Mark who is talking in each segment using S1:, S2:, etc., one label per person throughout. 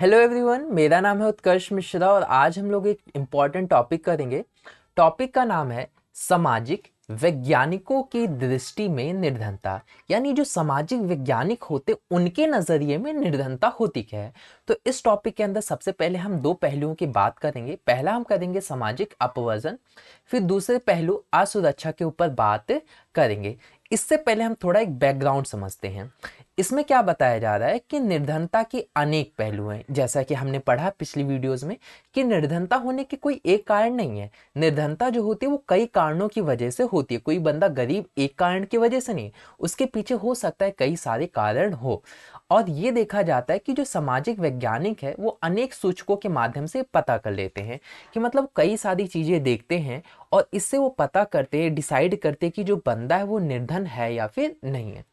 S1: hello everyone मेरा नाम है उत्कर्ष मिश्रा और आज हम लोग एक इम्पॉर्टेंट टॉपिक करेंगे टॉपिक का नाम है सामाजिक वैज्ञानिकों की दृष्टि में निर्धनता यानी जो सामाजिक वैज्ञानिक होते उनके नज़रिए में निर्धनता होती क्या है तो इस टॉपिक के अंदर सबसे पहले हम दो पहलुओं की बात करेंगे पहला हम करेंगे सामाजिक अपवर्जन फिर दूसरे पहलू असुरक्षा के ऊपर बात करेंगे इससे पहले हम थोड़ा एक बैकग्राउंड समझते हैं इसमें क्या बताया जा रहा है कि निर्धनता के अनेक पहलू हैं जैसा कि हमने पढ़ा पिछली वीडियोस में कि निर्धनता होने के कोई एक कारण नहीं है निर्धनता जो होती है वो कई कारणों की वजह से होती है कोई बंदा गरीब एक कारण की वजह से नहीं उसके पीछे हो सकता है कई सारे कारण हो और ये देखा जाता है कि जो सामाजिक वैज्ञानिक है वो अनेक सूचकों के माध्यम से पता कर लेते हैं कि मतलब कई सारी चीज़ें देखते हैं और इससे वो पता करते हैं डिसाइड करते हैं कि जो बंदा है वो निर्धन है या फिर नहीं है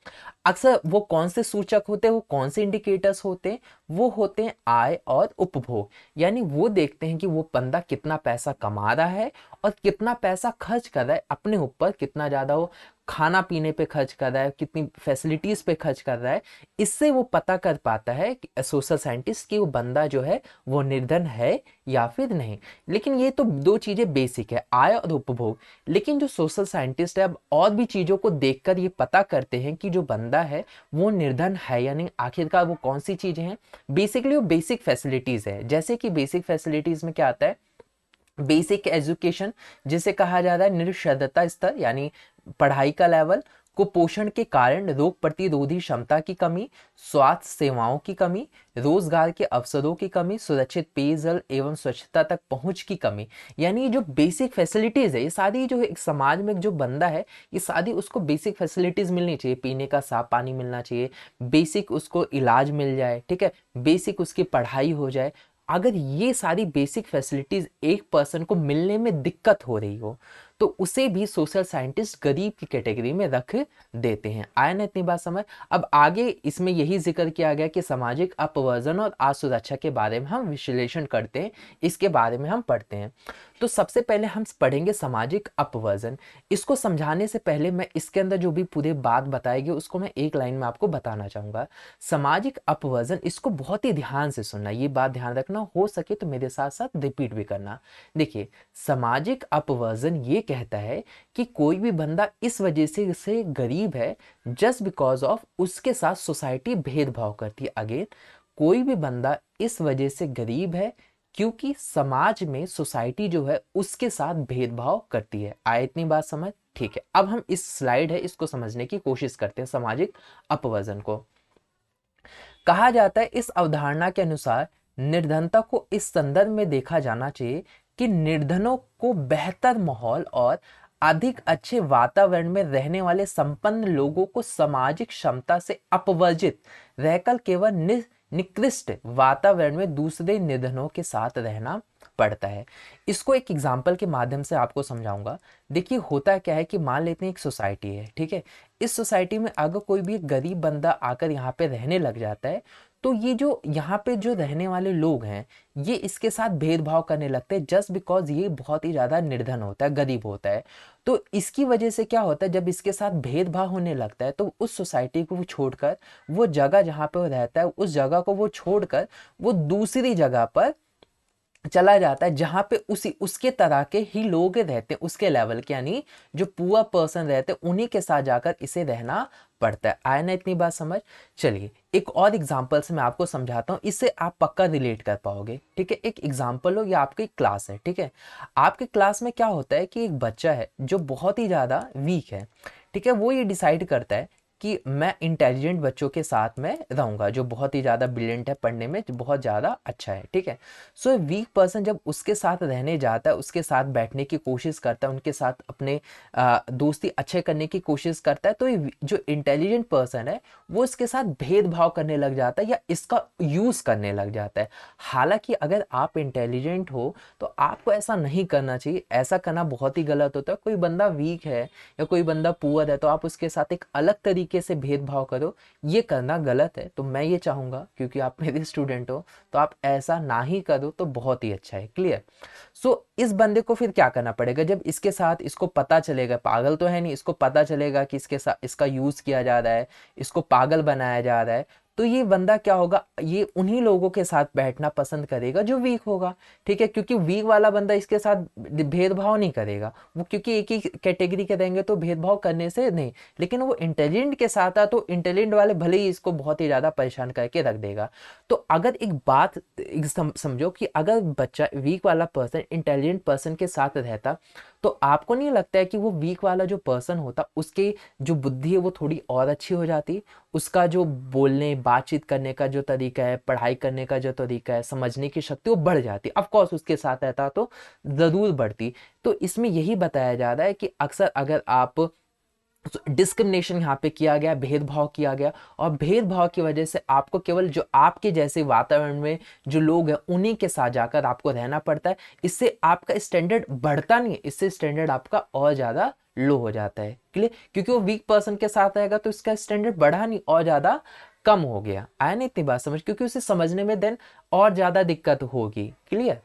S1: अक्सर वो कौन से सूचक होते हैं वो कौन से इंडिकेटर्स होते हैं वो होते हैं आय और उपभोग यानी वो देखते हैं कि वो बंदा कितना पैसा कमा रहा है और कितना पैसा खर्च कर रहा है अपने ऊपर कितना ज़्यादा वो खाना पीने पे खर्च कर रहा है कितनी फैसिलिटीज़ पे खर्च कर रहा है इससे वो पता कर पाता है कि सोशल साइंटिस्ट कि वो बंदा जो है वो निर्धन है या फिर नहीं लेकिन ये तो दो चीज़ें बेसिक है आय और उपभोग लेकिन जो सोशल साइंटिस्ट है अब और भी चीज़ों को देखकर ये पता करते हैं कि जो बंदा है वो निर्धन है यानी आखिरकार वो कौन सी चीज़ें हैं बेसिकली वो बेसिक फैसिलिटीज़ है जैसे कि बेसिक फैसिलिटीज़ में क्या आता है बेसिक एजुकेशन जिसे कहा जा रहा है निरक्षरता स्तर यानी पढ़ाई का लेवल कुपोषण के कारण रोग प्रतिरोधी क्षमता की कमी स्वास्थ्य सेवाओं की कमी रोजगार के अवसरों की कमी सुरक्षित पेयजल एवं स्वच्छता तक पहुंच की कमी यानी जो बेसिक फैसिलिटीज़ है ये सारी जो एक समाज में जो बंदा है ये सारी उसको बेसिक फैसिलिटीज़ मिलनी चाहिए पीने का साफ पानी मिलना चाहिए बेसिक उसको इलाज मिल जाए ठीक है बेसिक उसकी पढ़ाई हो जाए अगर ये सारी बेसिक फैसिलिटीज़ एक पर्सन को मिलने में दिक्कत हो रही हो तो उसे भी सोशल साइंटिस्ट गरीब की कैटेगरी में रख देते हैं आया ना इतनी बात समझ अब आगे इसमें यही जिक्र किया गया कि सामाजिक अपवर्जन और असुरक्षा के बारे में हम विश्लेषण करते हैं इसके बारे में हम पढ़ते हैं तो सबसे पहले हम पढ़ेंगे सामाजिक अपवर्जन इसको समझाने से पहले मैं इसके अंदर जो भी पूरे बात बताएगी उसको मैं एक लाइन में आपको बताना चाहूँगा सामाजिक अपवर्जन इसको बहुत ही ध्यान से सुनना ये बात ध्यान रखना हो सके तो मेरे साथ साथ रिपीट भी करना देखिए सामाजिक अपवर्जन ये कहता है कि कोई भी बंदा इस वजह से, इसे गरीब है जस्ट बिकॉज ऑफ उसके साथ सोसाइटी भेदभाव करती है अगेन कोई भी बंदा इस वजह से गरीब है क्योंकि समाज में सोसाइटी जो है उसके साथ भेदभाव करती है आए इतनी बात समझ ठीक है अब हम इस स्लाइड है इसको समझने की कोशिश करते हैं सामाजिक अपवजन को कहा जाता है इस अवधारणा के अनुसार निर्धनता को इस संदर्भ में देखा जाना चाहिए कि निर्धनों को बेहतर माहौल और अधिक अच्छे वातावरण में रहने वाले संपन्न लोगों को सामाजिक क्षमता से अपवर्जित रहकर केवल निकृष्ट वातावरण में दूसरे निधनों के साथ रहना पड़ता है इसको एक एग्जाम्पल के माध्यम से आपको समझाऊंगा देखिए होता क्या है कि मान लेते हैं एक सोसाइटी है ठीक है इस सोसाइटी में अगर कोई भी गरीब बंदा आकर यहाँ पे रहने लग जाता है तो ये जो यहाँ पे जो रहने वाले लोग हैं ये इसके साथ भेदभाव करने लगते हैं जस्ट बिकॉज ये बहुत ही ज़्यादा निर्धन होता है गरीब होता है तो इसकी वजह से क्या होता है जब इसके साथ भेदभाव होने लगता है तो उस सोसाइटी को वो छोड़कर वो जगह जहाँ पे वो रहता है उस जगह को वो छोड़कर वो दूसरी जगह पर चला जाता है जहाँ पे उसी उसके तरह के ही लोग रहते हैं उसके लेवल के यानी जो पुअर पर्सन रहते हैं उन्हीं के साथ जाकर इसे रहना पड़ता है आया ना इतनी बात समझ चलिए एक और एग्जाम्पल से मैं आपको समझाता हूँ इससे आप पक्का रिलेट कर पाओगे ठीक है एक एग्जाम्पल हो या आपकी क्लास है ठीक है आपके क्लास में क्या होता है कि एक बच्चा है जो बहुत ही ज़्यादा वीक है ठीक है वो ये डिसाइड करता है कि मैं इंटेलिजेंट बच्चों के साथ में रहूँगा जो बहुत ही ज़्यादा ब्रिलियंट है पढ़ने में बहुत ज़्यादा अच्छा है ठीक है सो वीक पर्सन जब उसके साथ रहने जाता है उसके साथ बैठने की कोशिश करता है उनके साथ अपने आ, दोस्ती अच्छे करने की कोशिश करता है तो जो इंटेलिजेंट पर्सन है वो इसके साथ भेदभाव करने लग जाता है या इसका यूज़ करने लग जाता है हालांकि अगर आप इंटेलिजेंट हो तो आपको ऐसा नहीं करना चाहिए ऐसा करना बहुत ही गलत होता है कोई बंदा वीक है या कोई बंदा पुअर है तो आप उसके साथ एक अलग तरीके तरीके से भेदभाव करो ये करना गलत है तो मैं ये चाहूँगा क्योंकि आप मेरे स्टूडेंट हो तो आप ऐसा ना ही करो तो बहुत ही अच्छा है क्लियर सो so, इस बंदे को फिर क्या करना पड़ेगा जब इसके साथ इसको पता चलेगा पागल तो है नहीं इसको पता चलेगा कि इसके साथ इसका यूज़ किया जा रहा है इसको पागल बनाया जा रहा है तो ये बंदा क्या होगा ये उन्हीं लोगों के साथ बैठना पसंद करेगा जो वीक होगा ठीक है क्योंकि वीक वाला बंदा इसके साथ भेदभाव नहीं करेगा वो क्योंकि एक ही कैटेगरी के रहेंगे तो भेदभाव करने से नहीं लेकिन वो इंटेलिजेंट के साथ आ तो इंटेलिजेंट वाले भले ही इसको बहुत ही ज़्यादा परेशान करके रख देगा तो अगर एक बात समझो कि अगर बच्चा वीक वाला पर्सन इंटेलिजेंट पर्सन के साथ रहता तो आपको नहीं लगता है कि वो वीक वाला जो पर्सन होता उसके जो बुद्धि है वो थोड़ी और अच्छी हो जाती उसका जो बोलने बातचीत करने का जो तरीका है पढ़ाई करने का जो तरीका है समझने की शक्ति वो बढ़ जाती अफकोर्स उसके साथ रहता तो ज़रूर बढ़ती तो इसमें यही बताया जा रहा है कि अक्सर अगर आप डिस्क्रिमिनेशन यहाँ पे किया गया भेदभाव किया गया और भेदभाव की वजह से आपको केवल जो आपके जैसे वातावरण में जो लोग हैं उन्हीं के साथ जाकर आपको रहना पड़ता है इससे आपका स्टैंडर्ड बढ़ता नहीं है इससे स्टैंडर्ड आपका और ज़्यादा लो हो जाता है क्लियर क्योंकि वो वीक पर्सन के साथ आएगा तो इसका स्टैंडर्ड बढ़ा नहीं और ज़्यादा कम हो गया आया नहीं इतनी बात समझ क्योंकि उसे समझने में देन और ज़्यादा दिक्कत होगी क्लियर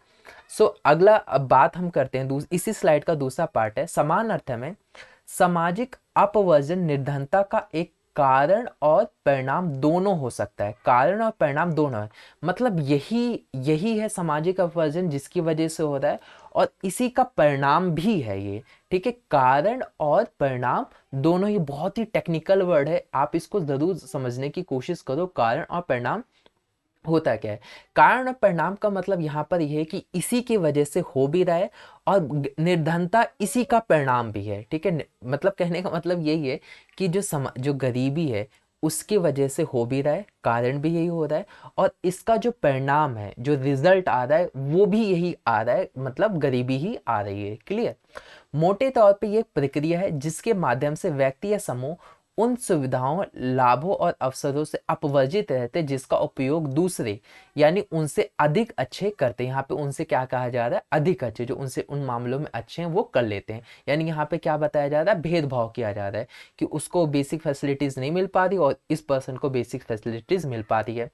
S1: सो so, अगला बात हम करते हैं इसी स्लाइड का दूसरा पार्ट है समान अर्थ में सामाजिक अपवर्जन निर्धनता का एक कारण और परिणाम दोनों हो सकता है कारण और परिणाम दोनों है मतलब यही यही है सामाजिक अपवर्जन जिसकी वजह से हो रहा है और इसी का परिणाम भी है ये ठीक है कारण और परिणाम दोनों ही बहुत ही टेक्निकल वर्ड है आप इसको ज़रूर समझने की कोशिश करो कारण और परिणाम होता क्या है कारण और परिणाम का मतलब यहाँ पर यह है कि इसी की वजह से हो भी रहा है और निर्धनता इसी का परिणाम भी है ठीक है मतलब कहने का मतलब यही है कि जो समा जो गरीबी है उसकी वजह से हो भी रहा है कारण भी यही हो रहा है और इसका जो परिणाम है जो रिजल्ट आ रहा है वो भी यही आ रहा है मतलब गरीबी ही आ रही है क्लियर मोटे तौर पे ये प्रक्रिया है जिसके माध्यम से व्यक्ति या समूह उन सुविधाओं लाभों और अवसरों से अपवर्जित रहते जिसका उपयोग दूसरे यानी उनसे अधिक अच्छे करते हैं यहाँ पे उनसे क्या कहा जा रहा है अधिक अच्छे जो उनसे उन मामलों में अच्छे हैं वो कर लेते हैं यानी यहाँ पे क्या बताया जा रहा है भेदभाव किया जा रहा है कि उसको बेसिक फैसिलिटीज़ नहीं मिल पा रही और इस पर्सन को बेसिक फैसिलिटीज़ मिल पा रही है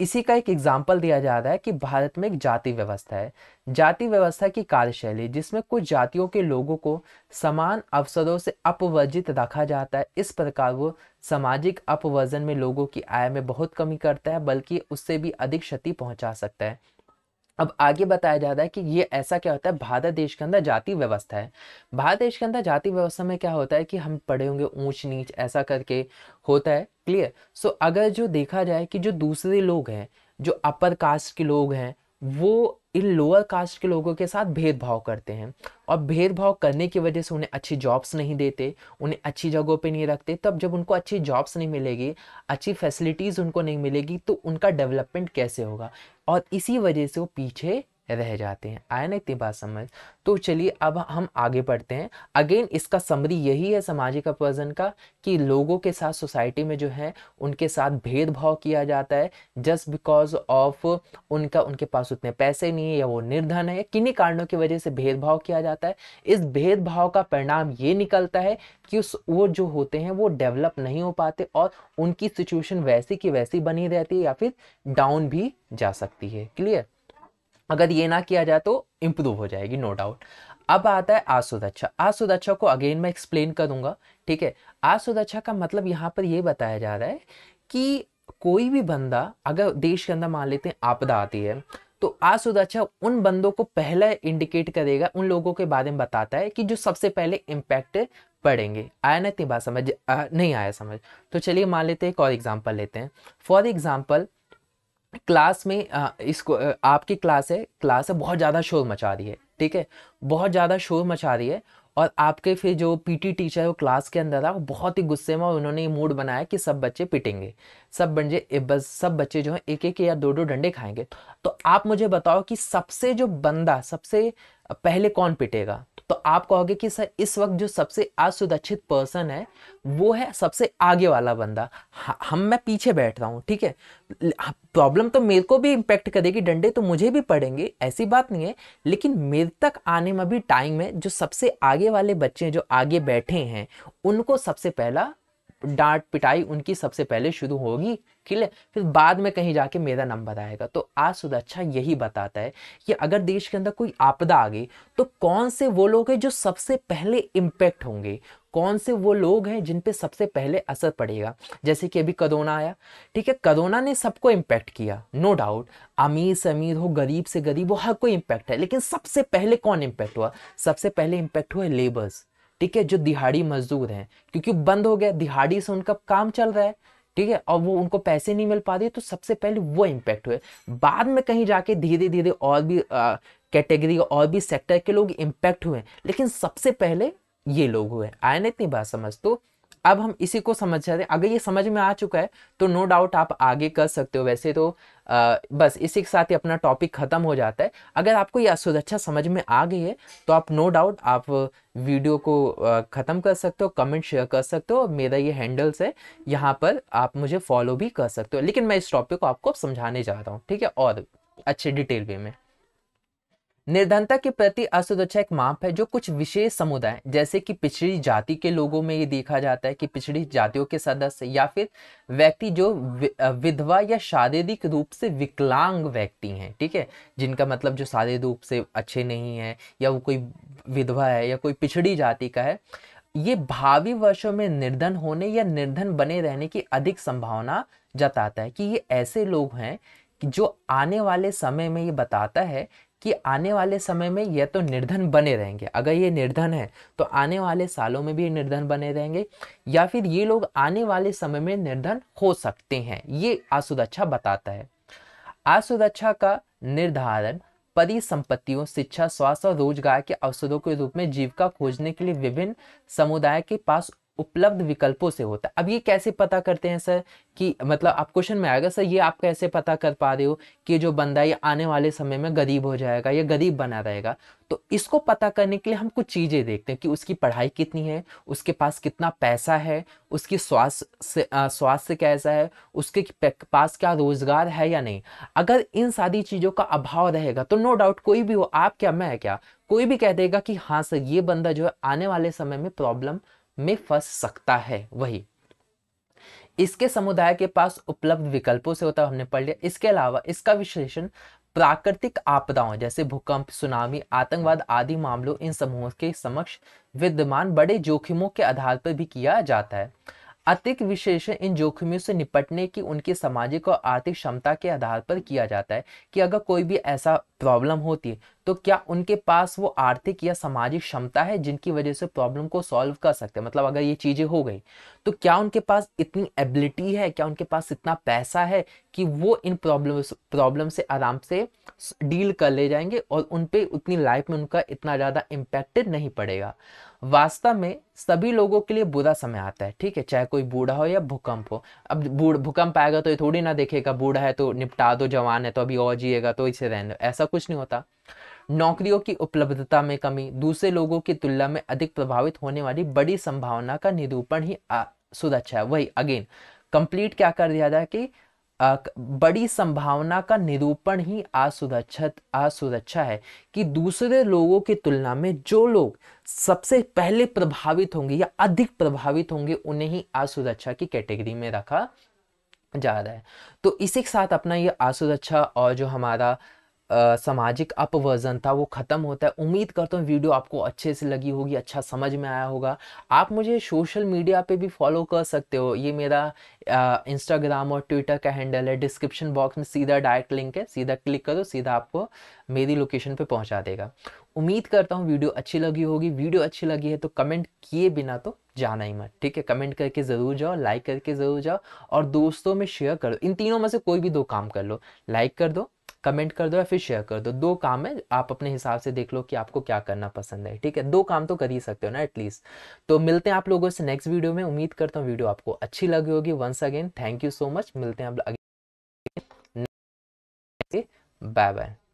S1: इसी का एक एग्जाम्पल दिया जा रहा है कि भारत में एक जाति व्यवस्था है जाति व्यवस्था की कार्यशैली जिसमें कुछ जातियों के लोगों को समान अवसरों से अपवर्जित रखा जाता है इस प्रकार वो सामाजिक अपवर्जन में लोगों की आय में बहुत कमी करता है बल्कि उससे भी अधिक क्षति पहुंचा सकता है अब आगे बताया जा रहा है कि ये ऐसा क्या होता है भारत देश के अंदर जाति व्यवस्था है भारत देश के अंदर जाति व्यवस्था में क्या होता है कि हम पढ़े होंगे ऊंच नीच ऐसा करके होता है क्लियर सो अगर जो देखा जाए कि जो दूसरे लोग हैं जो अपर कास्ट के लोग हैं वो इन लोअर कास्ट के लोगों के साथ भेदभाव करते हैं और भेदभाव करने की वजह से उन्हें अच्छी जॉब्स नहीं देते उन्हें अच्छी जगहों पे नहीं रखते तब जब उनको अच्छी जॉब्स नहीं मिलेगी अच्छी फैसिलिटीज़ उनको नहीं मिलेगी तो उनका डेवलपमेंट कैसे होगा और इसी वजह से वो पीछे रह जाते हैं आया ना इतनी बात समझ तो चलिए अब हम आगे बढ़ते हैं अगेन इसका समरी यही है सामाजिक अपवर्जन का कि लोगों के साथ सोसाइटी में जो है उनके साथ भेदभाव किया जाता है जस्ट बिकॉज ऑफ उनका उनके पास उतने पैसे नहीं है या वो निर्धन है किन्हीं कारणों की वजह से भेदभाव किया जाता है इस भेदभाव का परिणाम ये निकलता है कि उस वो जो होते हैं वो डेवलप नहीं हो पाते और उनकी सिचुएशन वैसी की वैसी बनी रहती है या फिर डाउन भी जा सकती है क्लियर अगर ये ना किया जाए तो इम्प्रूव हो जाएगी नो डाउट अब आता है आसुदक्षा आसुदक्षा को अगेन मैं एक्सप्लेन करूँगा ठीक है आसुदक्षा का मतलब यहाँ पर यह बताया जा रहा है कि कोई भी बंदा अगर देश के अंदर मान लेते हैं आपदा आती है तो आसुदक्षा उन बंदों को पहले इंडिकेट करेगा उन लोगों के बारे में बताता है कि जो सबसे पहले इम्पैक्ट पड़ेंगे आया ना इतनी बात समझ आ, नहीं आया समझ तो चलिए मान लेते हैं एक और एग्जाम्पल लेते हैं फॉर एग्जाम्पल क्लास में इसको आपकी क्लास है क्लास है बहुत ज़्यादा शोर मचा रही है ठीक है बहुत ज़्यादा शोर मचा रही है और आपके फिर जो पीटी टीचर है वो क्लास के अंदर था वो बहुत ही गुस्से में उन्होंने ये मूड बनाया कि सब बच्चे पिटेंगे सब बच्चे बस सब बच्चे जो हैं एक एक या दो दो डंडे खाएंगे तो आप मुझे बताओ कि सबसे जो बंदा सबसे पहले कौन पिटेगा तो आप कहोगे कि सर इस वक्त जो सबसे असुरक्षित पर्सन है वो है सबसे आगे वाला बंदा हम मैं पीछे बैठ रहा हूँ ठीक है प्रॉब्लम तो मेरे को भी इम्पेक्ट करेगी डंडे तो मुझे भी पड़ेंगे ऐसी बात नहीं है लेकिन मेरे तक आने में भी टाइम है जो सबसे आगे वाले बच्चे जो आगे बैठे हैं उनको सबसे पहला डांट पिटाई उनकी सबसे पहले शुरू होगी ठीक है फिर बाद में कहीं जाके मेरा नंबर आएगा तो आज सुदक्षा यही बताता है कि अगर देश के अंदर कोई आपदा आ गई तो कौन से वो लोग हैं जो सबसे पहले इम्पैक्ट होंगे कौन से वो लोग हैं जिन पे सबसे पहले असर पड़ेगा जैसे कि अभी करोना आया ठीक है करोना ने सबको इम्पैक्ट किया नो डाउट अमीर से अमीर हो गरीब से गरीब हो हर कोई इम्पैक्ट है लेकिन सबसे पहले कौन इम्पैक्ट हुआ सबसे पहले इम्पैक्ट हुआ लेबर्स ठीक है जो दिहाड़ी मजदूर हैं क्योंकि बंद हो गया दिहाड़ी से उनका काम चल रहा है ठीक है और वो उनको पैसे नहीं मिल पा रहे तो सबसे पहले वो इम्पैक्ट हुए बाद में कहीं जाके धीरे धीरे और भी कैटेगरी और भी सेक्टर के लोग इम्पैक्ट हुए लेकिन सबसे पहले ये लोग हुए आए ना इतनी बात समझ तो अब हम इसी को समझ जाते हैं अगर ये समझ में आ चुका है तो नो डाउट आप आगे कर सकते हो वैसे तो आ, बस इसी के साथ ही अपना टॉपिक ख़त्म हो जाता है अगर आपको ये अच्छा समझ में आ गई है तो आप नो डाउट आप वीडियो को ख़त्म कर सकते हो कमेंट शेयर कर सकते हो मेरा ये हैंडल्स है यहाँ पर आप मुझे फॉलो भी कर सकते हो लेकिन मैं इस टॉपिक को आपको समझाने जा रहा हूँ ठीक है और अच्छे डिटेल वे में निर्धनता के प्रति असुरक्षा एक माप है जो कुछ विशेष समुदाय जैसे कि पिछड़ी जाति के लोगों में ये देखा जाता है कि पिछड़ी जातियों के सदस्य या फिर व्यक्ति जो विधवा या शारीरिक रूप से विकलांग व्यक्ति हैं ठीक है जिनका मतलब जो शारीरिक रूप से अच्छे नहीं है या वो कोई विधवा है या कोई पिछड़ी जाति का है ये भावी वर्षों में निर्धन होने या निर्धन बने रहने की अधिक संभावना जताता है कि ये ऐसे लोग हैं कि जो आने वाले समय में ये बताता है कि आने वाले समय में यह तो निर्धन बने रहेंगे अगर ये निर्धन है तो आने वाले सालों में भी निर्धन बने रहेंगे या फिर ये लोग आने वाले समय में निर्धन हो सकते हैं ये आसुद अच्छा बताता है आसुद अच्छा का निर्धारण परिसंपत्तियों शिक्षा स्वास्थ्य और रोजगार के अवसरों के रूप में जीविका खोजने के लिए विभिन्न समुदाय के पास उपलब्ध विकल्पों से होता है अब ये कैसे पता करते हैं सर कि मतलब आप क्वेश्चन में आएगा सर ये आप कैसे पता कर पा रहे हो कि जो बंदा ये आने वाले समय में गरीब हो जाएगा या गरीब बना रहेगा तो इसको पता करने के लिए हम कुछ चीज़ें देखते हैं कि उसकी पढ़ाई कितनी है उसके पास कितना पैसा है उसकी स्वास्थ्य स्वास्थ्य कैसा है उसके पास क्या रोज़गार है या नहीं अगर इन सारी चीज़ों का अभाव रहेगा तो नो डाउट कोई भी हो आप क्या मैं क्या कोई भी कह देगा कि हाँ सर ये बंदा जो है आने वाले समय में प्रॉब्लम में फंस सकता है वही इसके समुदाय के पास उपलब्ध विकल्पों से होता हमने पढ़ लिया इसके अलावा इसका विश्लेषण प्राकृतिक आपदाओं जैसे भूकंप सुनामी आतंकवाद आदि मामलों इन समूहों के समक्ष विद्यमान बड़े जोखिमों के आधार पर भी किया जाता है अतिक विशेषण इन जोखिमों से निपटने की उनकी सामाजिक और आर्थिक क्षमता के आधार पर किया जाता है कि अगर कोई भी ऐसा प्रॉब्लम होती है तो क्या उनके पास वो आर्थिक या सामाजिक क्षमता है जिनकी वजह से प्रॉब्लम को सॉल्व कर सकते हैं मतलब अगर ये चीज़ें हो गई तो क्या उनके पास इतनी एबिलिटी है क्या उनके पास इतना पैसा है कि वो इन प्रॉब्लम प्रॉब्लम से आराम से डील कर ले जाएंगे और उन पर उतनी लाइफ में उनका इतना ज़्यादा इम्पैक्ट नहीं पड़ेगा वास्तव में सभी लोगों के लिए बुरा समय आता है ठीक है चाहे कोई बूढ़ा हो या भूकंप हो अब भूकंप आएगा तो ये थोड़ी ना देखेगा बूढ़ा है तो निपटा दो जवान है तो अभी और जिएगा तो इसे रहने ऐसा कुछ नहीं होता नौकरियों की उपलब्धता में कमी दूसरे लोगों की तुलना में अधिक प्रभावित होने वाली बड़ी संभावना का निरूपण ही सुध अच्छा है वही अगेन कंप्लीट क्या कर दिया जाए कि बड़ी संभावना का निरूपण ही असुरक्षित असुरक्षा है कि दूसरे लोगों की तुलना में जो लोग सबसे पहले प्रभावित होंगे या अधिक प्रभावित होंगे उन्हें ही असुरक्षा की कैटेगरी में रखा जा रहा है तो इसी के साथ अपना ये असुरक्षा और जो हमारा सामाजिक अपवर्जन था वो ख़त्म होता है उम्मीद करता हूँ वीडियो आपको अच्छे से लगी होगी अच्छा समझ में आया होगा आप मुझे सोशल मीडिया पे भी फॉलो कर सकते हो ये मेरा इंस्टाग्राम और ट्विटर का हैंडल है डिस्क्रिप्शन बॉक्स में सीधा डायरेक्ट लिंक है सीधा क्लिक करो सीधा आपको मेरी लोकेशन पर पहुँचा देगा उम्मीद करता हूँ वीडियो अच्छी लगी होगी वीडियो अच्छी लगी है तो कमेंट किए बिना तो जाना ही मत ठीक है कमेंट करके ज़रूर जाओ लाइक करके ज़रूर जाओ और दोस्तों में शेयर करो इन तीनों में से कोई भी दो काम कर लो लाइक कर दो कमेंट कर दो या फिर शेयर कर दो दो काम है आप अपने हिसाब से देख लो कि आपको क्या करना पसंद है ठीक है दो काम तो कर ही सकते हो ना एटलीस्ट तो मिलते हैं आप लोगों से नेक्स्ट वीडियो में उम्मीद करता हूँ वीडियो आपको अच्छी लगी होगी once again thank you so much मिलते हैं आप बाय बाय